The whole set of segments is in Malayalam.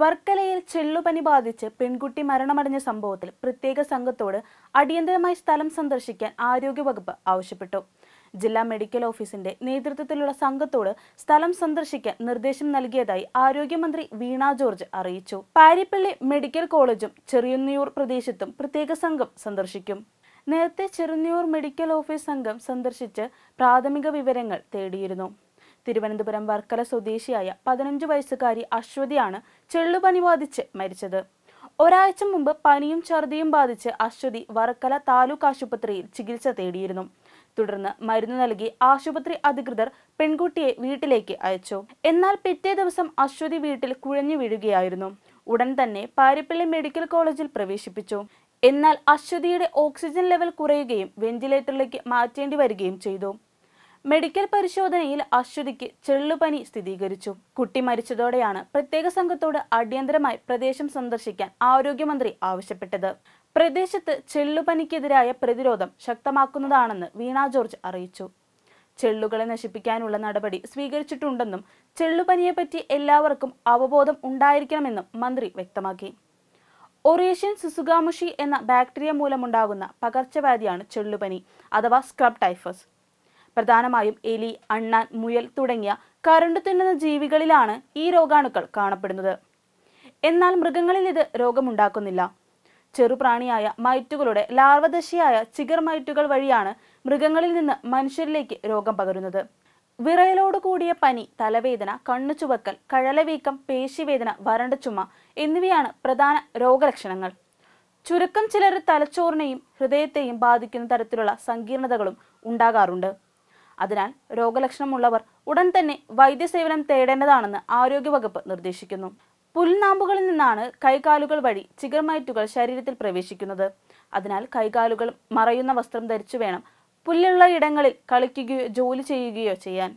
വർക്കലയിൽ ചെള്ളുപനി ബാധിച്ച് പെൺകുട്ടി മരണമടഞ്ഞ സംഭവത്തിൽ പ്രത്യേക സംഘത്തോട് അടിയന്തരമായി സ്ഥലം സന്ദർശിക്കാൻ ആരോഗ്യവകുപ്പ് ആവശ്യപ്പെട്ടു ജില്ലാ മെഡിക്കൽ ഓഫീസിന്റെ നേതൃത്വത്തിലുള്ള സംഘത്തോട് സ്ഥലം സന്ദർശിക്കാൻ നിർദ്ദേശം നൽകിയതായി ആരോഗ്യമന്ത്രി വീണ ജോർജ് അറിയിച്ചു പാരിപ്പള്ളി മെഡിക്കൽ കോളേജും ചെറിയന്നിയൂർ പ്രദേശത്തും പ്രത്യേക സംഘം സന്ദർശിക്കും നേരത്തെ ചെറുന്നിയൂർ മെഡിക്കൽ ഓഫീസ് സംഘം സന്ദർശിച്ച് പ്രാഥമിക വിവരങ്ങൾ തേടിയിരുന്നു തിരുവനന്തപുരം വർക്കല സ്വദേശിയായ പതിനഞ്ച് വയസ്സുകാരി അശ്വതിയാണ് ചെള്ളുപനി ബാധിച്ച് മരിച്ചത് ഒരാഴ്ച മുമ്പ് പനിയും ഛർദിയും ബാധിച്ച് അശ്വതി വർക്കല താലൂക്ക് ആശുപത്രിയിൽ ചികിത്സ തേടിയിരുന്നു തുടർന്ന് മരുന്ന് നൽകി ആശുപത്രി അധികൃതർ പെൺകുട്ടിയെ വീട്ടിലേക്ക് അയച്ചു എന്നാൽ പിറ്റേ ദിവസം അശ്വതി വീട്ടിൽ കുഴഞ്ഞു വീഴുകയായിരുന്നു ഉടൻ തന്നെ പാരിപ്പള്ളി മെഡിക്കൽ കോളേജിൽ പ്രവേശിപ്പിച്ചു എന്നാൽ അശ്വതിയുടെ ഓക്സിജൻ ലെവൽ കുറയുകയും വെന്റിലേറ്ററിലേക്ക് മാറ്റേണ്ടി വരികയും ചെയ്തു മെഡിക്കൽ പരിശോധനയിൽ അശ്വതിക്ക് ചെള്ളുപനി സ്ഥിരീകരിച്ചു കുട്ടി മരിച്ചതോടെയാണ് പ്രത്യേക സംഘത്തോട് അടിയന്തരമായി പ്രദേശം സന്ദർശിക്കാൻ ആരോഗ്യമന്ത്രി ആവശ്യപ്പെട്ടത് പ്രദേശത്ത് ചെള്ളുപനിക്കെതിരായ പ്രതിരോധം ശക്തമാക്കുന്നതാണെന്ന് വീണ ജോർജ് അറിയിച്ചു ചെള്ളുകളെ നശിപ്പിക്കാനുള്ള നടപടി സ്വീകരിച്ചിട്ടുണ്ടെന്നും ചെള്ളുപനിയെപ്പറ്റി എല്ലാവർക്കും അവബോധം ഉണ്ടായിരിക്കണമെന്നും മന്ത്രി വ്യക്തമാക്കി ഒറേഷ്യൻ സുസുഗാമുഷി എന്ന ബാക്ടീരിയ മൂലമുണ്ടാകുന്ന പകർച്ചവ്യാധിയാണ് ചെള്ളുപനി അഥവാ സ്ക്രബ് ടൈഫസ് പ്രധാനമായും എലി അണ്ണാൻ മുയൽ തുടങ്ങിയ കരണ്ടു തിന്നുന്ന ജീവികളിലാണ് ഈ രോഗാണുക്കൾ കാണപ്പെടുന്നത് എന്നാൽ മൃഗങ്ങളിൽ ഇത് രോഗമുണ്ടാക്കുന്നില്ല ചെറുപ്രാണിയായ മൈറ്റുകളുടെ ലാർവദശയായ ചിഗർ മൈറ്റുകൾ വഴിയാണ് മൃഗങ്ങളിൽ നിന്ന് മനുഷ്യരിലേക്ക് രോഗം പകരുന്നത് വിറയലോട് കൂടിയ പനി തലവേദന ചുവക്കൽ കഴലവീക്കം പേശിവേദന വരണ്ട ചുമ എന്നിവയാണ് പ്രധാന രോഗലക്ഷണങ്ങൾ ചുരുക്കം ചിലർ തലച്ചോറിനെയും ഹൃദയത്തെയും ബാധിക്കുന്ന തരത്തിലുള്ള സങ്കീർണതകളും ഉണ്ടാകാറുണ്ട് അതിനാൽ രോഗലക്ഷണമുള്ളവർ ഉടൻ തന്നെ വൈദ്യസേവനം തേടേണ്ടതാണെന്ന് ആരോഗ്യവകുപ്പ് നിർദ്ദേശിക്കുന്നു പുൽനാമ്പുകളിൽ നിന്നാണ് കൈകാലുകൾ വഴി ചികർമയറ്റുകൾ ശരീരത്തിൽ പ്രവേശിക്കുന്നത് അതിനാൽ കൈകാലുകൾ മറയുന്ന വസ്ത്രം ധരിച്ചു വേണം പുല്ലുള്ള ഇടങ്ങളിൽ കളിക്കുകയോ ജോലി ചെയ്യുകയോ ചെയ്യാൻ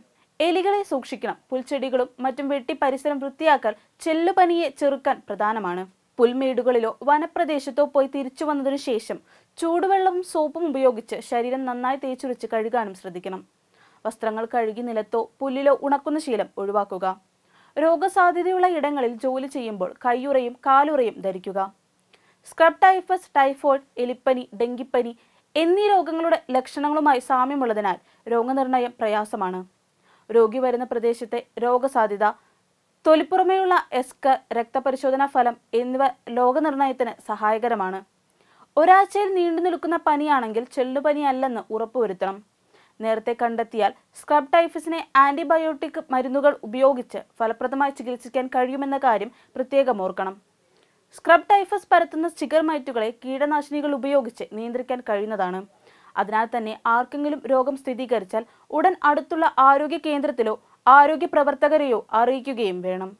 എലികളെ സൂക്ഷിക്കണം പുൽച്ചെടികളും മറ്റും വെട്ടി പരിസരം വൃത്തിയാക്കൽ ചെല്ലുപനിയെ ചെറുക്കാൻ പ്രധാനമാണ് പുൽമേടുകളിലോ വനപ്രദേശത്തോ പോയി തിരിച്ചു വന്നതിനു ശേഷം ചൂടുവെള്ളവും സോപ്പും ഉപയോഗിച്ച് ശരീരം നന്നായി തേച്ചുരച്ച് കഴുകാനും ശ്രദ്ധിക്കണം വസ്ത്രങ്ങൾ കഴുകി നിലത്തോ പുല്ലിലോ ഉണക്കുന്ന ശീലം ഒഴിവാക്കുക രോഗസാധ്യതയുള്ള ഇടങ്ങളിൽ ജോലി ചെയ്യുമ്പോൾ കയ്യുറയും കാലുറയും ധരിക്കുക സ്ക്രബ് ടൈഫസ് ടൈഫോയിഡ് എലിപ്പനി ഡെങ്കിപ്പനി എന്നീ രോഗങ്ങളുടെ ലക്ഷണങ്ങളുമായി സാമ്യമുള്ളതിനാൽ രോഗനിർണയം പ്രയാസമാണ് രോഗി വരുന്ന പ്രദേശത്തെ രോഗസാധ്യത തൊലിപ്പുറമേയുള്ള എസ്ക് രക്തപരിശോധനാ ഫലം എന്നിവ രോഗനിർണയത്തിന് സഹായകരമാണ് ഒരാഴ്ചയിൽ നീണ്ടു നിൽക്കുന്ന പനിയാണെങ്കിൽ ചെല്ലുപനിയല്ലെന്ന് ഉറപ്പുവരുത്തണം നേരത്തെ കണ്ടെത്തിയാൽ സ്ക്രബ് ടൈഫസിനെ ആന്റിബയോട്ടിക് മരുന്നുകൾ ഉപയോഗിച്ച് ഫലപ്രദമായി ചികിത്സിക്കാൻ കഴിയുമെന്ന കാര്യം പ്രത്യേകം ഓർക്കണം സ്ക്രബ് ടൈഫസ് പരത്തുന്ന മൈറ്റുകളെ കീടനാശിനികൾ ഉപയോഗിച്ച് നിയന്ത്രിക്കാൻ കഴിയുന്നതാണ് അതിനാൽ തന്നെ ആർക്കെങ്കിലും രോഗം സ്ഥിരീകരിച്ചാൽ ഉടൻ അടുത്തുള്ള ആരോഗ്യ കേന്ദ്രത്തിലോ ആരോഗ്യ പ്രവർത്തകരെയോ അറിയിക്കുകയും വേണം